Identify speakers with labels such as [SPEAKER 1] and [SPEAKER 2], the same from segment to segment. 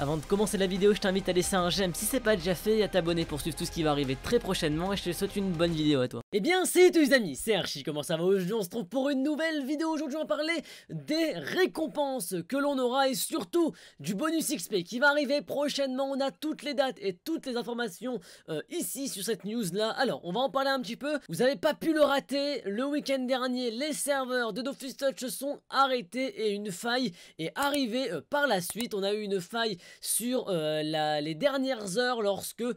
[SPEAKER 1] Avant de commencer la vidéo, je t'invite à laisser un j'aime si c'est pas déjà fait et à t'abonner pour suivre tout ce qui va arriver très prochainement et je te souhaite une bonne vidéo à toi. Eh bien, c'est tous les amis, c'est Archie, comment ça va Aujourd'hui, on se trouve pour une nouvelle vidéo. Aujourd'hui, on va parler des récompenses que l'on aura et surtout du bonus XP qui va arriver prochainement. On a toutes les dates et toutes les informations euh, ici sur cette news là. Alors, on va en parler un petit peu. Vous avez pas pu le rater, le week-end dernier, les serveurs de Dofus Touch sont arrêtés et une faille est arrivée euh, par la suite. On a eu une faille sur euh, les dernières heures lorsque euh,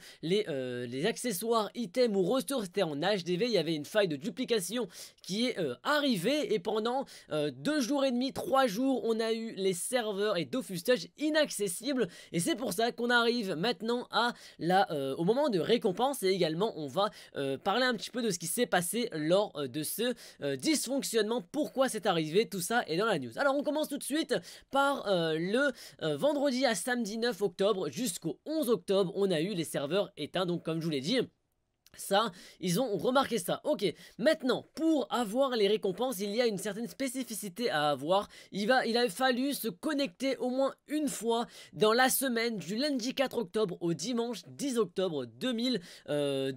[SPEAKER 1] les, accessoires, items ou ressources étaient en HDV. Il y avait une faille de duplication qui est euh, arrivée et pendant deux jours et demi, trois jours, on a eu les serveurs et d'offustage inaccessibles et c'est pour ça qu'on arrive maintenant au moment de récompense et également on va parler un petit peu de ce qui s'est passé lors de ce dysfonctionnement, pourquoi c'est arrivé, tout ça est dans la news. Alors on commence tout de suite par le vendredi à samedi 19 octobre jusqu'au 11 octobre, on a eu les serveurs éteints. Donc, comme je vous l'ai dit, ça, ils ont remarqué ça. Ok, maintenant, pour avoir les récompenses, il y a une certaine spécificité à avoir. Il, va, il a fallu se connecter au moins une fois dans la semaine du lundi 4 octobre au dimanche 10 octobre 2021, euh,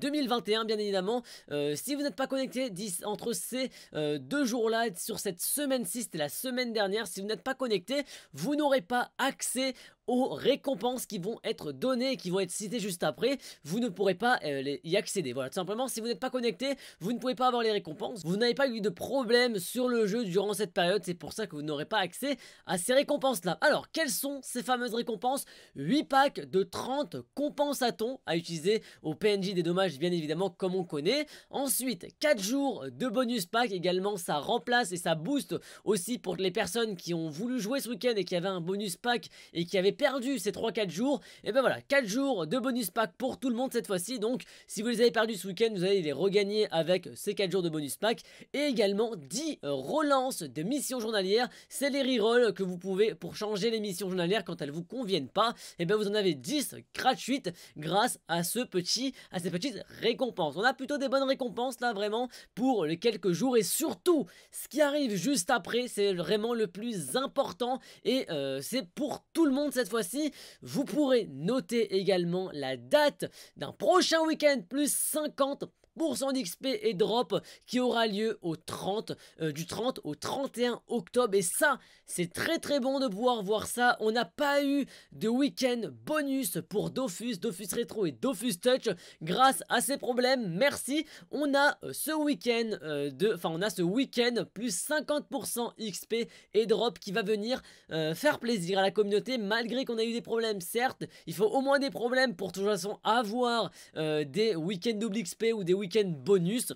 [SPEAKER 1] bien évidemment. Euh, si vous n'êtes pas connecté entre ces euh, deux jours-là, sur cette semaine-ci, c'était la semaine dernière, si vous n'êtes pas connecté, vous n'aurez pas accès aux récompenses qui vont être données et qui vont être citées juste après, vous ne pourrez pas euh, y accéder. Voilà, tout simplement, si vous n'êtes pas connecté, vous ne pouvez pas avoir les récompenses. Vous n'avez pas eu de problème sur le jeu durant cette période, c'est pour ça que vous n'aurez pas accès à ces récompenses-là. Alors, quelles sont ces fameuses récompenses 8 packs de 30 compensatons à utiliser au PNJ des dommages, bien évidemment, comme on connaît. Ensuite, 4 jours de bonus pack, également, ça remplace et ça booste aussi pour les personnes qui ont voulu jouer ce week-end et qui avaient un bonus pack et qui avaient perdu ces 3-4 jours, et eh ben voilà, 4 jours de bonus pack pour tout le monde cette fois-ci. Donc si vous les avez perdus ce week-end, vous allez les regagner avec ces 4 jours de bonus pack. Et également 10 relances de missions journalières. C'est les rerolls que vous pouvez pour changer les missions journalières quand elles vous conviennent pas. Et eh ben vous en avez 10 gratuites grâce à ce petit, à ces petites récompenses. On a plutôt des bonnes récompenses là vraiment pour les quelques jours et surtout ce qui arrive juste après, c'est vraiment le plus important et euh, c'est pour tout le monde cette cette fois-ci, vous pourrez noter également la date d'un prochain week-end plus 50 d'XP et drop qui aura lieu au 30, euh, du 30 au 31 octobre. Et ça, c'est très très bon de pouvoir voir ça. On n'a pas eu de week-end bonus pour Dofus, Dofus Retro et Dofus Touch grâce à ces problèmes. Merci. On a euh, ce week-end euh, de, enfin on a ce week-end plus 50% XP et drop qui va venir faire plaisir à la communauté malgré qu'on a eu des problèmes. Certes, il faut au moins des problèmes pour toute façon avoir des week-ends double XP ou des week week-end bonus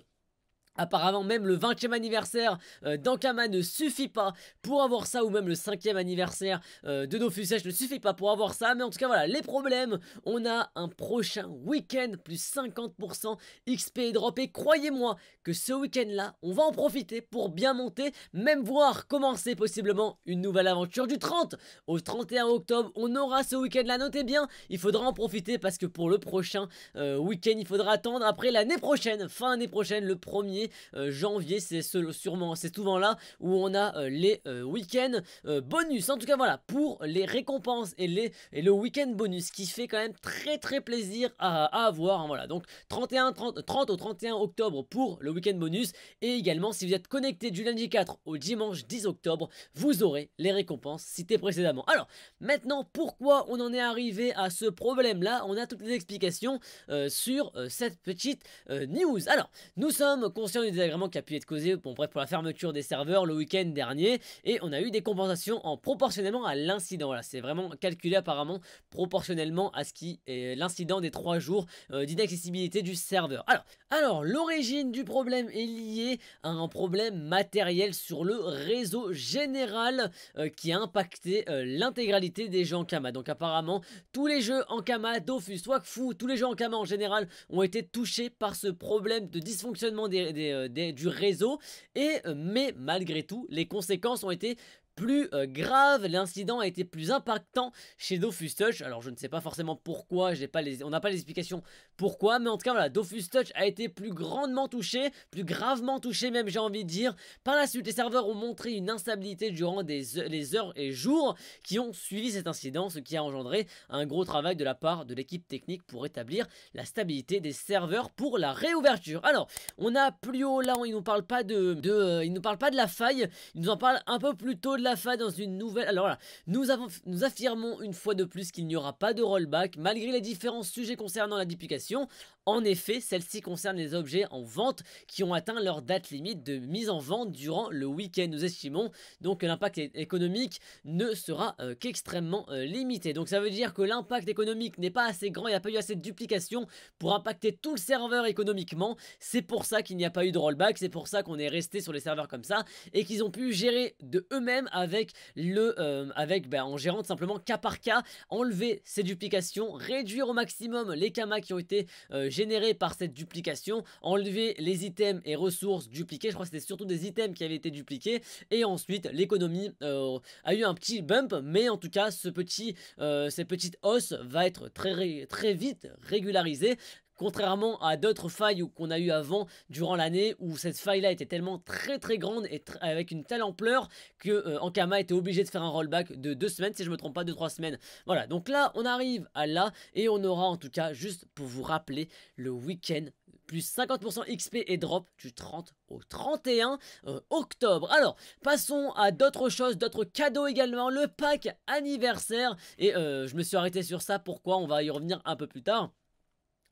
[SPEAKER 1] Apparemment même le 20e anniversaire euh, d'Ankama ne suffit pas pour avoir ça ou même le 5e anniversaire euh, de Dofusage ne suffit pas pour avoir ça mais en tout cas voilà les problèmes on a un prochain week-end plus 50% XP drop et croyez-moi que ce week-end là on va en profiter pour bien monter même voir commencer possiblement une nouvelle aventure du 30 au 31 octobre on aura ce week-end là notez bien il faudra en profiter parce que pour le prochain euh, week-end il faudra attendre après l'année prochaine fin année prochaine le premier euh, janvier, c'est sûrement, c'est souvent là où on a euh, les euh, week-ends bonus. En tout cas, voilà, pour les récompenses et, les, et le week-end bonus qui fait quand même très très plaisir à, avoir. Hein, voilà, donc 31, 30, au 31 octobre pour le week-end bonus et également si vous êtes connecté du lundi 4 au dimanche 10 octobre, vous aurez les récompenses citées précédemment. Alors, maintenant, pourquoi on en est arrivé à ce problème-là On a toutes les explications sur cette petite news. Alors, nous sommes des désagréments qui a pu être causé pour la fermeture des serveurs le week-end dernier et on a eu des compensations en proportionnellement à l'incident. Voilà, c'est vraiment calculé apparemment proportionnellement à ce qui est l'incident des trois jours euh, d'inaccessibilité du serveur. Alors, alors l'origine du problème est liée à un problème matériel sur le réseau général euh, qui a impacté euh, l'intégralité des jeux en Kama. Donc apparemment, tous les jeux en Kama, Dofus, Wakfu, tous les jeux en Kama en général ont été touchés par ce problème de dysfonctionnement des euh, du réseau. Et, euh, mais malgré tout, les conséquences ont été plus euh, grave, l'incident a été plus impactant chez Dofus Touch. Alors je ne sais pas forcément pourquoi, pas les... on n'a pas les explications pourquoi, mais en tout cas voilà, Dofus Touch a été plus grandement touché, plus gravement touché même j'ai envie de dire. Par la suite, les serveurs ont montré une instabilité durant des les heures et jours qui ont suivi cet incident, ce qui a engendré un gros travail de la part de l'équipe technique pour établir la stabilité des serveurs pour la réouverture. Alors, on a plus haut là, on, il nous parle pas de, de euh, nous parlent pas de la faille, Il nous en parle un peu plus tôt de la dans une nouvelle... Alors là, nous, avons... nous affirmons une fois de plus qu'il n'y aura pas de rollback malgré les différents sujets concernant la duplication. En effet, celle-ci concerne les objets en vente qui ont atteint leur date limite de mise en vente durant le week-end. Nous estimons donc que l'impact économique ne sera euh, qu'extrêmement euh, limité. Donc ça veut dire que l'impact économique n'est pas assez grand, il n'y a pas eu assez de duplication pour impacter tout le serveur économiquement. C'est pour ça qu'il n'y a pas eu de rollback, c'est pour ça qu'on est resté sur les serveurs comme ça et qu'ils ont pu gérer de eux-mêmes avec le, euh, avec, ben, en gérant tout simplement cas par cas, enlever ces duplications, réduire au maximum les kamas qui ont été euh, générés par cette duplication, enlever les items et ressources dupliqués, je crois que c'était surtout des items qui avaient été dupliqués, et ensuite l'économie euh, a eu un petit bump, mais en tout cas ce petit, cette petite hausse va être très, très vite régularisée Contrairement à d'autres failles qu'on a eu avant durant l'année où cette faille-là était tellement très très grande et avec une telle ampleur que euh, Ankama était obligé de faire un rollback de deux semaines si je me trompe pas, de trois semaines. Voilà, donc là on arrive à là et on aura en tout cas, juste pour vous rappeler, le week-end plus 50% XP et drop du 30 au 31 euh, octobre. Alors, passons à d'autres choses, d'autres cadeaux également, le pack anniversaire. Et euh, je me suis arrêté sur ça, pourquoi On va y revenir un peu plus tard.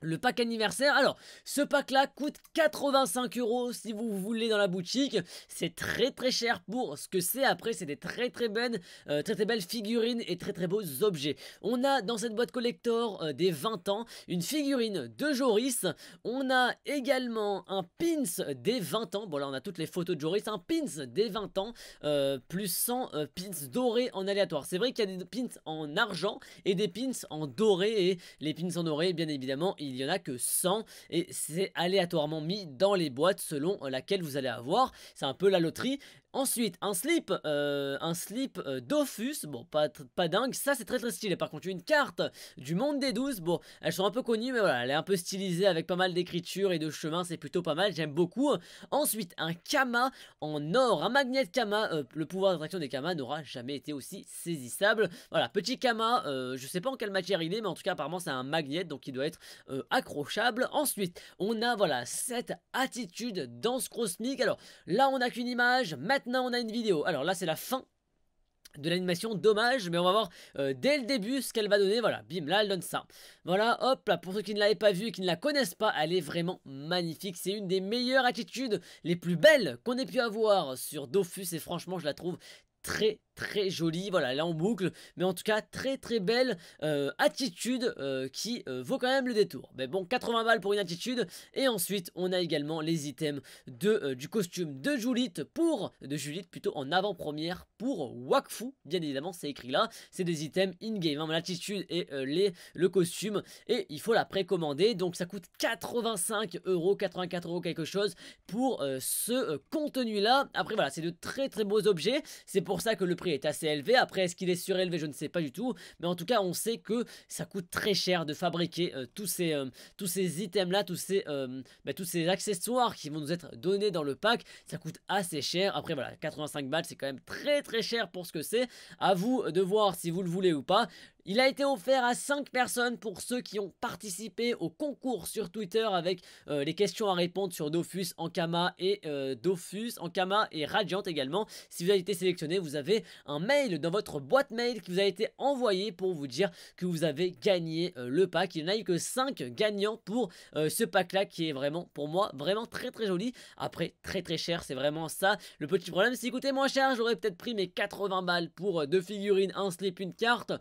[SPEAKER 1] Le pack anniversaire, alors ce pack là coûte 85 euros si vous voulez dans la boutique, c'est très très cher pour ce que c'est après, c'est des très très belles, euh, très très belles figurines et très très beaux objets. On a dans cette boîte collector euh, des 20 ans une figurine de Joris, on a également un pins des 20 ans, bon là on a toutes les photos de Joris, un pins des 20 ans, euh, plus 100 pins dorés en aléatoire. C'est vrai qu'il y a des pins en argent et des pins en doré et les pins en doré bien évidemment il y en a que 100 et c'est aléatoirement mis dans les boîtes selon euh, laquelle vous allez avoir. C'est un peu la loterie. Ensuite, un slip, euh, un slip euh, bon, pas, pas dingue, ça c'est très très stylé. Par contre, une carte du monde des douze, bon, elles sont un peu connues, mais voilà, elle est un peu stylisée avec pas mal d'écriture et de chemin, c'est plutôt pas mal, j'aime beaucoup. Ensuite, un Kama en or, un magnet Kama, euh, le pouvoir d'attraction des Kama n'aura jamais été aussi saisissable. Voilà, petit Kama, euh, je sais pas en quelle matière il est, mais en tout cas, apparemment, c'est un magnet, donc il doit être accrochable. Ensuite, on a, voilà, cette attitude dans ce Alors, là, on a qu'une image, maintenant on a une vidéo. Alors là c'est la fin de l'animation, dommage, mais on va voir euh, dès le début ce qu'elle va donner, voilà, bim, là elle donne ça. Voilà, hop, là, pour ceux qui ne l'avaient pas vue et qui ne la connaissent pas, elle est vraiment magnifique, c'est une des meilleures attitudes, les plus belles qu'on ait pu avoir sur Dofus, et franchement je la trouve très très jolie, voilà, elle est en boucle, mais en tout cas, très très belle euh, attitude euh, qui euh, vaut quand même le détour. Mais bon, 80 balles pour une attitude, et ensuite, on a également les items de, du costume de Julite pour, de Julith plutôt en avant-première pour Wakfu, bien évidemment, c'est écrit là, c'est des items in-game, l'attitude hein. et le costume, et il faut la précommander, donc ça coûte 85 euros, 84 euros quelque chose pour ce contenu là. Après voilà, c'est de très très beaux objets, c'est pour ça que le prix est assez élevé. Après, est-ce qu'il est surélevé Je ne sais pas du tout. Mais en tout cas, on sait que ça coûte très cher de fabriquer euh, tous ces, euh, tous ces items-là, tous, ces, euh, bah, tous ces accessoires qui vont nous être donnés dans le pack. Ça coûte assez cher. Après, voilà, 85 balles, c'est quand même très très cher pour ce que c'est. À vous de voir si vous le voulez ou pas. Il a été offert à 5 personnes pour ceux qui ont participé au concours sur Twitter avec euh, les questions à répondre sur Dofus, Ankama et euh, Dofus, et Radiant également. Si vous avez été sélectionné, vous avez un mail dans votre boîte mail qui vous a été envoyé pour vous dire que vous avez gagné euh, le pack. Il n'y en a eu que 5 gagnants pour ce pack là qui est vraiment pour moi vraiment très très joli. Après très très cher, c'est vraiment ça. Le petit problème, S'il coûtait moins cher, j'aurais peut-être pris mes 80 balles pour deux figurines, un slip, une carte.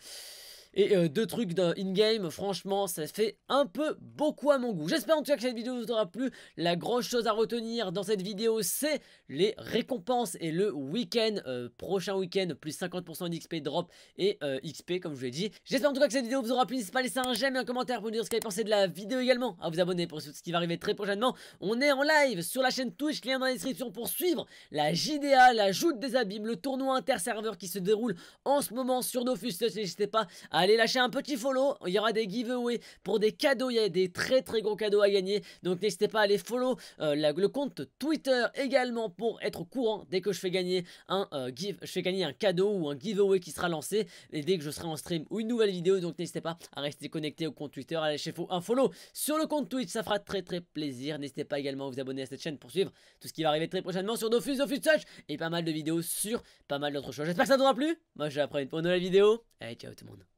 [SPEAKER 1] Et euh, deux trucs din game franchement, ça fait un peu beaucoup à mon goût. J'espère en tout cas que cette vidéo vous aura plu. La grosse chose à retenir dans cette vidéo, c'est les récompenses et le week-end, euh, prochain week-end, plus 50% d'XP drop et euh, XP, comme je vous l'ai dit. J'espère en tout cas que cette vidéo vous aura plu. N'hésitez pas à laisser un j'aime et un commentaire pour nous dire ce que vous avez pensé de la vidéo également. À vous abonner pour ce qui va arriver très prochainement. On est en live sur la chaîne Twitch, lien dans la description pour suivre la JDA, la joute des abîmes, le tournoi inter-serveur qui se déroule en ce moment sur Dofus. N'hésitez pas à Allez lâcher un petit follow, il y aura des giveaways pour des cadeaux, il y a des très très gros cadeaux à gagner. Donc n'hésitez pas à aller follow euh, le compte Twitter également pour être au courant dès que je fais gagner un euh, give, je gagner un cadeau ou un giveaway qui sera lancé et dès que je serai en stream ou une nouvelle vidéo. Donc n'hésitez pas à rester connecté au compte Twitter, allez lâcher un follow sur le compte Twitch, ça fera très très plaisir. N'hésitez pas également à vous abonner à cette chaîne pour suivre tout ce qui va arriver très prochainement sur Dofus, Dofus Touch et pas mal de vidéos sur pas mal d'autres choses. J'espère que ça vous aura plu. Moi je vous à une nouvelle vidéo. Allez ciao tout le monde.